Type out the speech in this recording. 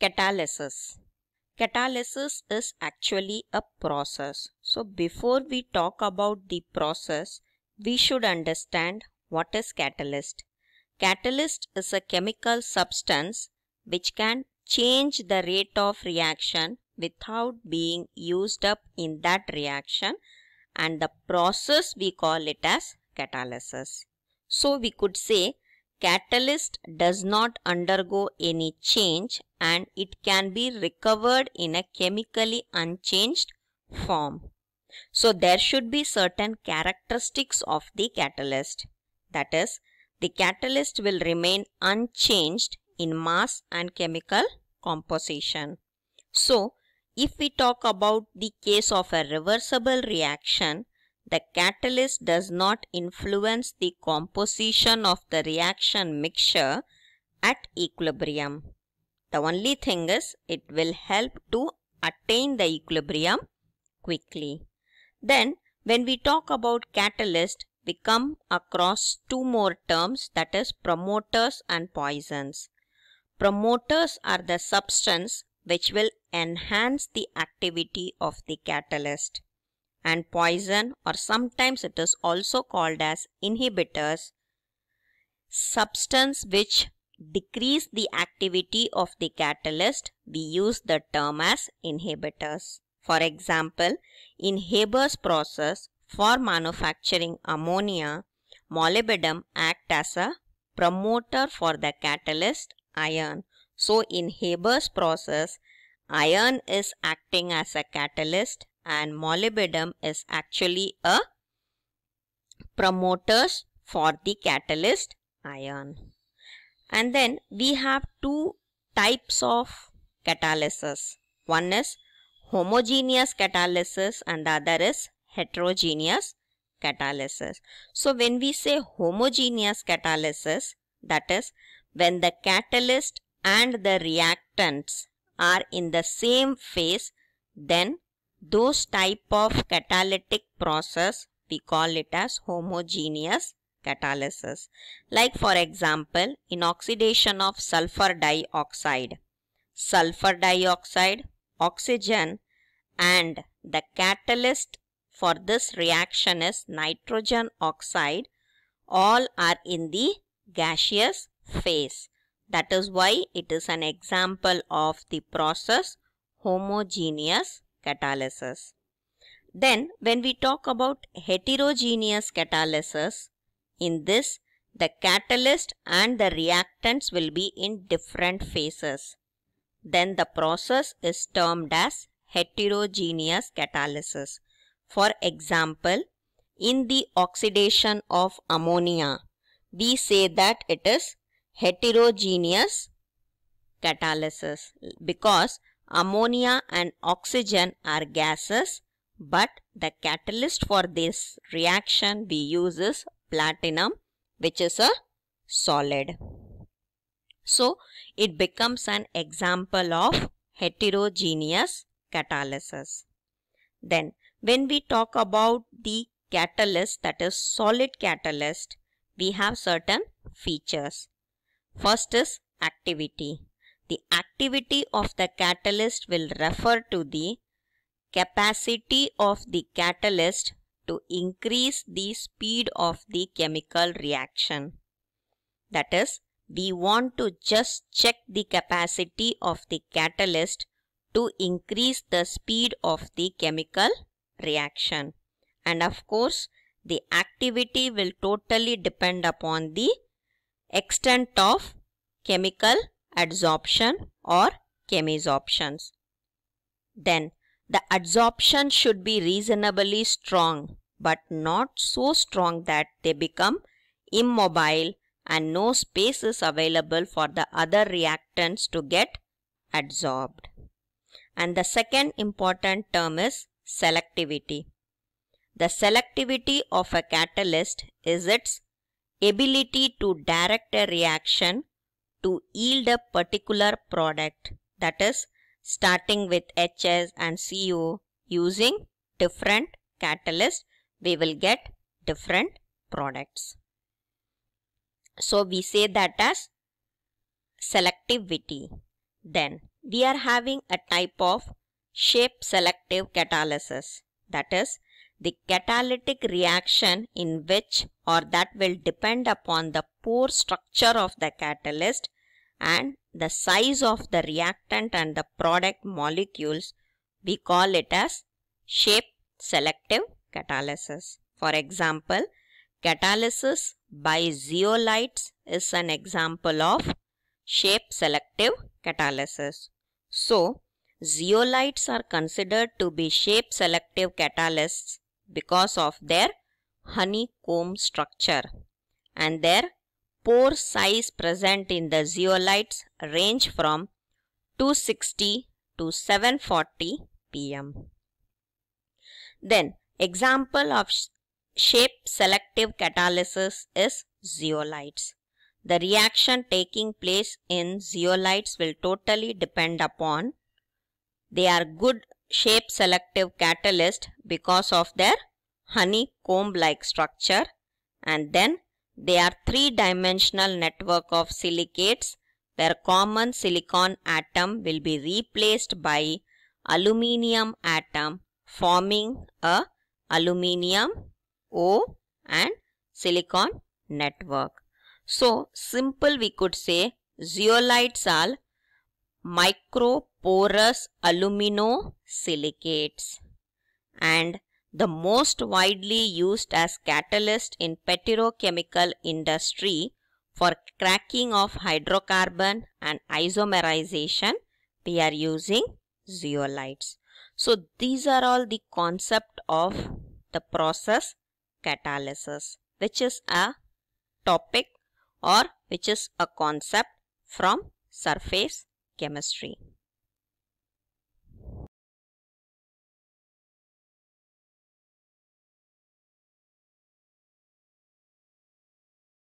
Catalysis Catalysis is actually a process. So before we talk about the process, we should understand what is catalyst. Catalyst is a chemical substance which can change the rate of reaction without being used up in that reaction and the process we call it as catalysis. So we could say catalyst does not undergo any change and it can be recovered in a chemically unchanged form. So there should be certain characteristics of the catalyst. That is, the catalyst will remain unchanged in mass and chemical composition. So, if we talk about the case of a reversible reaction, the catalyst does not influence the composition of the reaction mixture at equilibrium. The only thing is it will help to attain the equilibrium quickly. Then when we talk about catalyst, we come across two more terms that is promoters and poisons. Promoters are the substance which will enhance the activity of the catalyst and poison or sometimes it is also called as inhibitors, substance which decrease the activity of the catalyst, we use the term as inhibitors. For example, in Haber's process for manufacturing ammonia, molybdenum act as a promoter for the catalyst iron. So in Haber's process, iron is acting as a catalyst and molybdenum is actually a promoters for the catalyst ion. And then we have two types of catalysis. One is homogeneous catalysis and the other is heterogeneous catalysis. So when we say homogeneous catalysis, that is when the catalyst and the reactants are in the same phase, then those type of catalytic process we call it as homogeneous catalysis. Like for example, in oxidation of sulfur dioxide, sulfur dioxide, oxygen and the catalyst for this reaction is nitrogen oxide all are in the gaseous phase. That is why it is an example of the process homogeneous catalysis. Then when we talk about heterogeneous catalysis, in this the catalyst and the reactants will be in different phases. Then the process is termed as heterogeneous catalysis. For example, in the oxidation of ammonia, we say that it is heterogeneous catalysis because Ammonia and oxygen are gases but the catalyst for this reaction we use is platinum which is a solid. So it becomes an example of heterogeneous catalysis. Then when we talk about the catalyst that is solid catalyst, we have certain features. First is activity. The activity of the catalyst will refer to the capacity of the catalyst to increase the speed of the chemical reaction. That is, we want to just check the capacity of the catalyst to increase the speed of the chemical reaction. And of course, the activity will totally depend upon the extent of chemical adsorption or chemisorptions. Then the adsorption should be reasonably strong but not so strong that they become immobile and no space is available for the other reactants to get adsorbed. And the second important term is selectivity. The selectivity of a catalyst is its ability to direct a reaction to yield a particular product that is starting with HS and CO using different catalysts we will get different products. So we say that as selectivity. Then we are having a type of shape selective catalysis that is the catalytic reaction in which or that will depend upon the pore structure of the catalyst and the size of the reactant and the product molecules, we call it as shape selective catalysis. For example, catalysis by zeolites is an example of shape selective catalysis. So, zeolites are considered to be shape selective catalysts because of their honeycomb structure and their pore size present in the zeolites range from 260 to 740 pm. Then example of shape selective catalysis is zeolites. The reaction taking place in zeolites will totally depend upon they are good shape selective catalyst because of their honeycomb like structure and then they are three-dimensional network of silicates where common silicon atom will be replaced by aluminium atom forming a aluminium O and silicon network. So, simple we could say zeolites are microporous aluminosilicates and the most widely used as catalyst in petrochemical industry for cracking of hydrocarbon and isomerization, we are using zeolites. So these are all the concept of the process catalysis, which is a topic or which is a concept from surface chemistry.